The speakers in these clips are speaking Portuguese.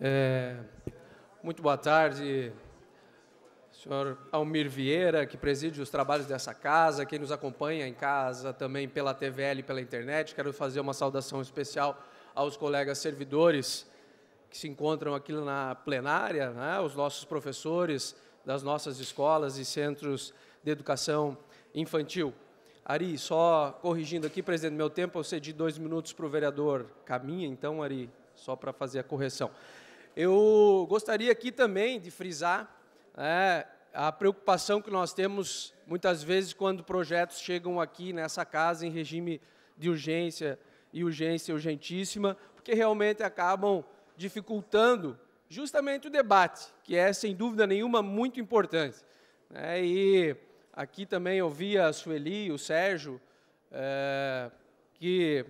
É, muito boa tarde, senhor Almir Vieira, que preside os trabalhos dessa casa, quem nos acompanha em casa também pela TVL e pela internet. Quero fazer uma saudação especial aos colegas servidores que se encontram aqui na plenária, né, os nossos professores das nossas escolas e centros de educação infantil. Ari, só corrigindo aqui, presidente, meu tempo, eu cedi dois minutos para o vereador Caminha, então, Ari, só para fazer a correção. Eu gostaria aqui também de frisar é, a preocupação que nós temos muitas vezes quando projetos chegam aqui nessa casa em regime de urgência e urgência urgentíssima, porque realmente acabam dificultando justamente o debate, que é, sem dúvida nenhuma, muito importante. É, e aqui também eu vi a Sueli, o Sérgio, é, que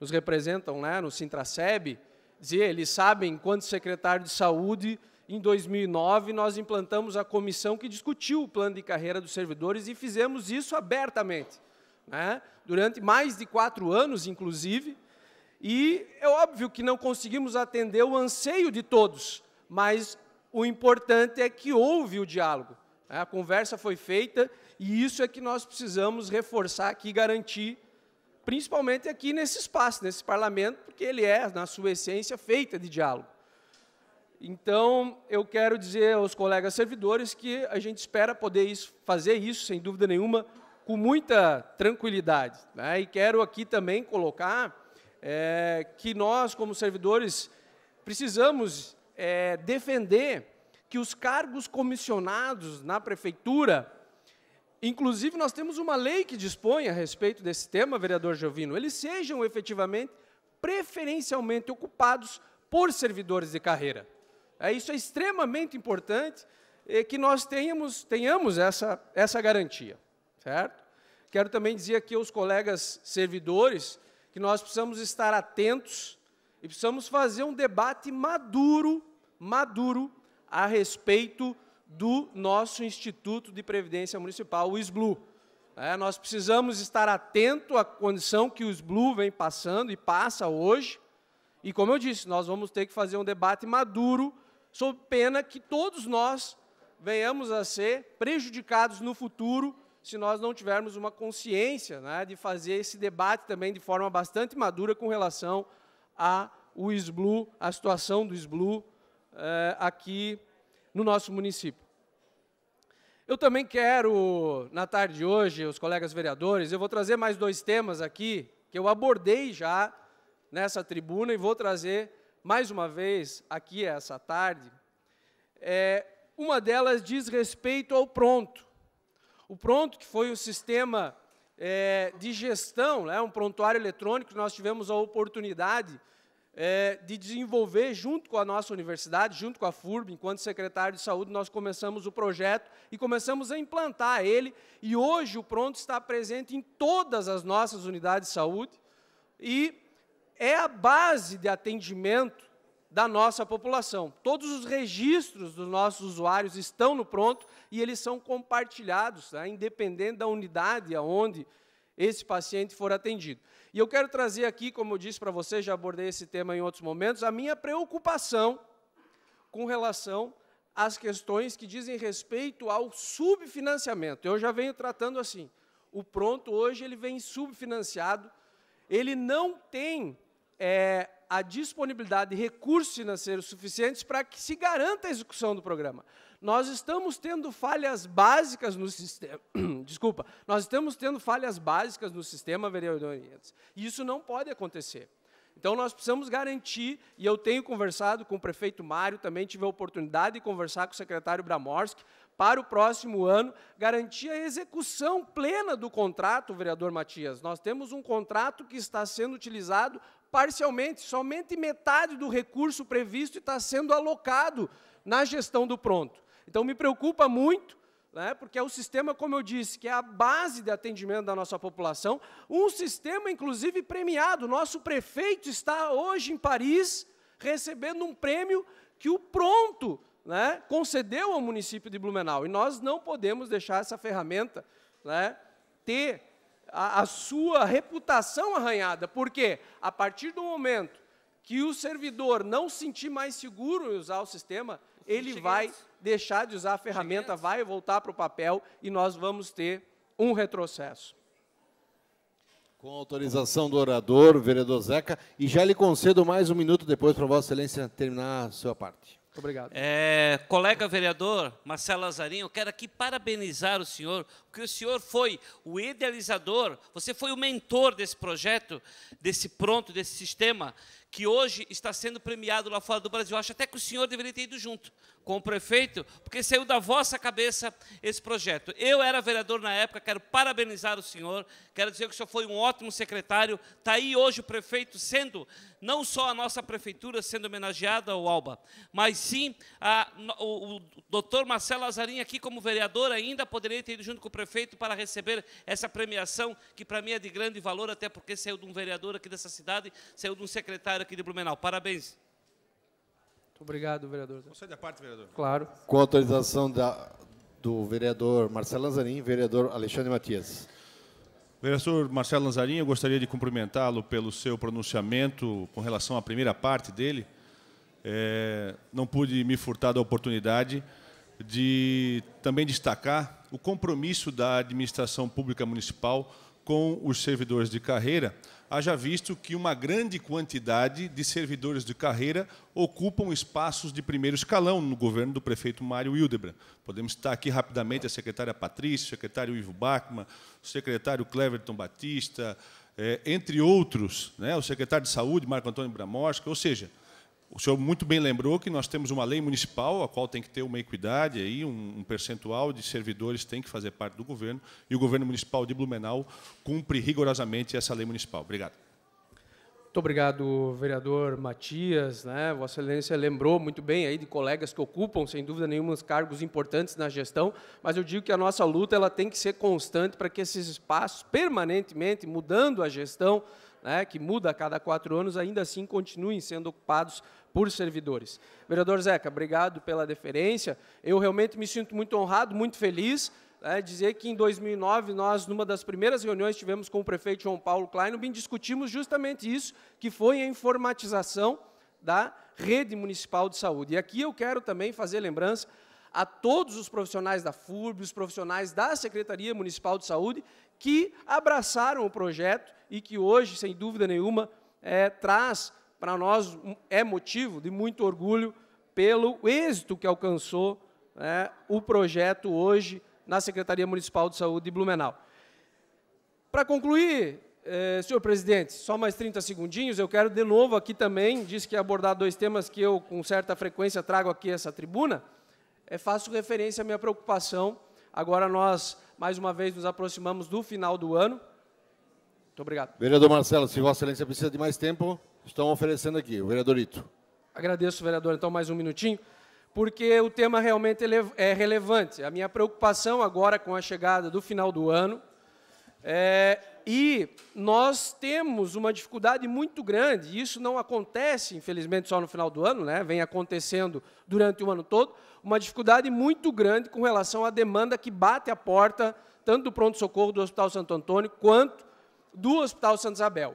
nos representam lá né, no Sintraceb, dizer, eles sabem, enquanto secretário de saúde, em 2009 nós implantamos a comissão que discutiu o plano de carreira dos servidores e fizemos isso abertamente, né? durante mais de quatro anos, inclusive, e é óbvio que não conseguimos atender o anseio de todos, mas o importante é que houve o diálogo. Né? A conversa foi feita e isso é que nós precisamos reforçar aqui e garantir principalmente aqui nesse espaço, nesse parlamento, porque ele é, na sua essência, feita de diálogo. Então, eu quero dizer aos colegas servidores que a gente espera poder isso, fazer isso, sem dúvida nenhuma, com muita tranquilidade. Né? E quero aqui também colocar é, que nós, como servidores, precisamos é, defender que os cargos comissionados na prefeitura Inclusive, nós temos uma lei que dispõe a respeito desse tema, vereador Giovino, eles sejam efetivamente, preferencialmente ocupados por servidores de carreira. É, isso é extremamente importante é, que nós tenhamos, tenhamos essa, essa garantia, certo? Quero também dizer aqui aos colegas servidores que nós precisamos estar atentos e precisamos fazer um debate maduro, maduro, a respeito do nosso Instituto de Previdência Municipal, o SBLU. É, nós precisamos estar atento à condição que o SBLU vem passando e passa hoje. E, como eu disse, nós vamos ter que fazer um debate maduro, sob pena que todos nós venhamos a ser prejudicados no futuro se nós não tivermos uma consciência né, de fazer esse debate também de forma bastante madura com relação a o SBLU, a situação do SBLU eh, é, aqui no nosso município. Eu também quero, na tarde de hoje, os colegas vereadores, eu vou trazer mais dois temas aqui que eu abordei já nessa tribuna e vou trazer mais uma vez aqui essa tarde. É, uma delas diz respeito ao pronto. O pronto, que foi o sistema é, de gestão, né, um prontuário eletrônico, nós tivemos a oportunidade é, de desenvolver, junto com a nossa universidade, junto com a FURB, enquanto secretário de saúde, nós começamos o projeto e começamos a implantar ele. E hoje o Pronto está presente em todas as nossas unidades de saúde e é a base de atendimento da nossa população. Todos os registros dos nossos usuários estão no Pronto e eles são compartilhados, né, independente da unidade aonde esse paciente for atendido. E eu quero trazer aqui, como eu disse para você, já abordei esse tema em outros momentos, a minha preocupação com relação às questões que dizem respeito ao subfinanciamento. Eu já venho tratando assim. O pronto hoje ele vem subfinanciado, ele não tem é, a disponibilidade de recursos financeiros suficientes para que se garanta a execução do programa. Nós estamos tendo falhas básicas no sistema. Desculpa, nós estamos tendo falhas básicas no sistema, vereador Inês, E isso não pode acontecer. Então nós precisamos garantir, e eu tenho conversado com o prefeito Mário, também tive a oportunidade de conversar com o secretário Bramorski, para o próximo ano, garantir a execução plena do contrato, vereador Matias. Nós temos um contrato que está sendo utilizado parcialmente, somente metade do recurso previsto está sendo alocado na gestão do pronto. Então me preocupa muito, né, porque é o sistema, como eu disse, que é a base de atendimento da nossa população, um sistema, inclusive, premiado. Nosso prefeito está hoje em Paris recebendo um prêmio que o Pronto né, concedeu ao município de Blumenau. E nós não podemos deixar essa ferramenta né, ter a, a, sua reputação arranhada, porque a partir do momento que o servidor não se sentir mais seguro em usar o sistema, ele vai deixar de usar a ferramenta, vai voltar para o papel e nós vamos ter um retrocesso. Com autorização do orador, vereador Zeca, e já lhe concedo mais um minuto depois para Vossa Excelência terminar a sua parte. obrigado. É, colega vereador Marcelo Lazarinho, quero aqui parabenizar o senhor, porque o senhor foi o idealizador, você foi o mentor desse projeto, desse pronto, desse sistema que hoje está sendo premiado lá fora do Brasil. Eu acho até que o senhor deveria ter ido junto, com o prefeito, porque saiu da vossa cabeça esse projeto. Eu era vereador na época, quero parabenizar o senhor, quero dizer que o senhor foi um ótimo secretário. Está aí hoje o prefeito sendo, não só a nossa prefeitura sendo homenageada, o Alba, mas sim a, o, o doutor Marcelo Azarim aqui como vereador ainda poderia ter ido junto com o prefeito para receber essa premiação, que para mim é de grande valor, até porque saiu de um vereador aqui dessa cidade, saiu de um secretário aqui de Blumenau. Parabéns. Obrigado, vereador. Concede da parte, vereador. Claro. Com autorização da, do vereador Marcelo Lanzarin e vereador Alexandre Matias. Vereador Marcelo Lanzarin, eu gostaria de cumprimentá-lo pelo seu pronunciamento com relação à primeira parte dele. É, não pude me furtar da oportunidade de também destacar o compromisso da administração pública municipal com os servidores de carreira, haja visto que uma grande quantidade de servidores de carreira ocupam espaços de primeiro escalão no governo do prefeito Mário Hildebrand. Podemos citar aqui rapidamente a secretária Patrícia, o secretário Ivo Bachmann, o secretário Cleverton Batista, é, entre outros, né, o secretário de Saúde, Marco Antônio Bramoska ou seja, o senhor muito bem lembrou que nós temos uma lei municipal, a qual tem que ter uma equidade, aí, um, percentual de servidores tem que fazer parte do governo, e o governo municipal de Blumenau cumpre rigorosamente essa lei municipal. Obrigado. Muito obrigado, vereador Matias. Né? Vossa Excelência lembrou muito bem aí de colegas que ocupam, sem dúvida nenhuma, cargos importantes na gestão, mas eu digo que a nossa luta ela tem que ser constante para que esses espaços, permanentemente mudando a gestão, né, que muda a cada quatro anos, ainda assim continuem sendo ocupados por servidores. Vereador Zeca, obrigado pela deferência. Eu realmente me sinto muito honrado, muito feliz é, dizer que em 2009 nós, numa das primeiras reuniões que tivemos com o prefeito João Paulo Kleinobin, discutimos justamente isso, que foi a informatização da rede municipal de saúde. E aqui eu quero também fazer lembrança a todos os profissionais da FURB, os profissionais da Secretaria Municipal de Saúde, que abraçaram o projeto e que hoje, sem dúvida nenhuma, é, traz para nós, é motivo de muito orgulho pelo êxito que alcançou né, o projeto hoje na Secretaria Municipal de Saúde de Blumenau. Para concluir, eh, senhor presidente, só mais 30 segundinhos, eu quero de novo aqui também, disse que ia abordar dois temas que eu, com certa frequência, trago aqui essa tribuna, eh, faço referência à minha preocupação. Agora nós, mais uma vez, nos aproximamos do final do ano. Muito obrigado. Vereador Marcelo, se Vossa Excelência precisa de mais tempo, estão oferecendo aqui, o vereadorito. Agradeço, vereador. Então, mais um minutinho porque o tema realmente é, é relevante. A minha preocupação agora com a chegada do final do ano é, e nós temos uma dificuldade muito grande, e isso não acontece, infelizmente, só no final do ano, né? vem acontecendo durante o ano todo, uma dificuldade muito grande com relação à demanda que bate a porta, tanto do pronto-socorro do Hospital Santo Antônio, quanto do Hospital Santa Isabel.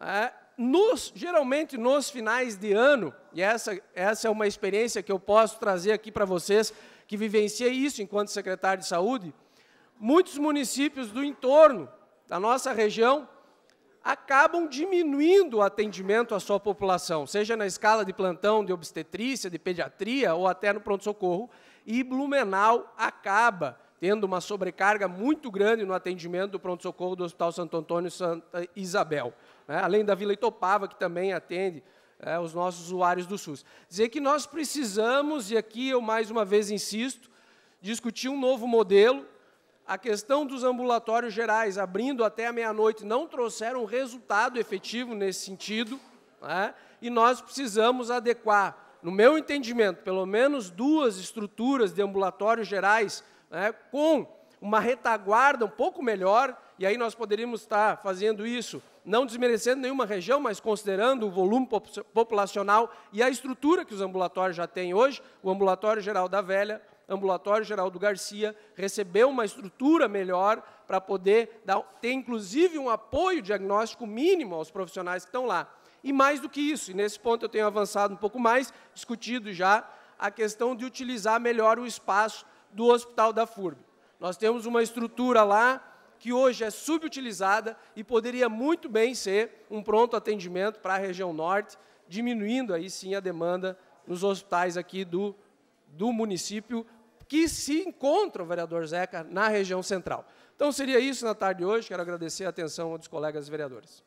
É, nos, geralmente, nos finais de ano, e essa, essa é uma experiência que eu posso trazer aqui para vocês, que vivenciei isso enquanto secretário de saúde, muitos municípios do entorno da nossa região acabam diminuindo o atendimento à sua população, seja na escala de plantão de obstetrícia, de pediatria ou até no pronto-socorro, e Blumenau acaba tendo uma sobrecarga muito grande no atendimento do pronto-socorro do Hospital Santo Antônio Santa Isabel. Né? Além da Vila Itopava, que também atende é, os nossos usuários do SUS. Dizer que nós precisamos, e aqui eu mais uma vez insisto, discutir um novo modelo. A questão dos ambulatórios gerais abrindo até a meia-noite não trouxeram resultado efetivo nesse sentido, né? e nós precisamos adequar, no meu entendimento, pelo menos duas estruturas de ambulatórios gerais né, com uma retaguarda um pouco melhor, e aí nós poderíamos estar fazendo isso não desmerecendo nenhuma região, mas considerando o volume populacional e a estrutura que os ambulatórios já têm hoje, o Ambulatório Geral da Velha, Ambulatório Geral do Garcia, recebeu uma estrutura melhor para poder dar, ter, inclusive, um apoio diagnóstico mínimo aos profissionais que estão lá. E mais do que isso, e nesse ponto eu tenho avançado um pouco mais, discutido já a questão de utilizar melhor o espaço do Hospital da FURB. Nós temos uma estrutura lá que hoje é subutilizada e poderia muito bem ser um pronto atendimento para a região norte, diminuindo aí sim a demanda nos hospitais aqui do, do município, que se encontram, vereador Zeca, na região central. Então seria isso na tarde de hoje, quero agradecer a atenção dos colegas vereadores.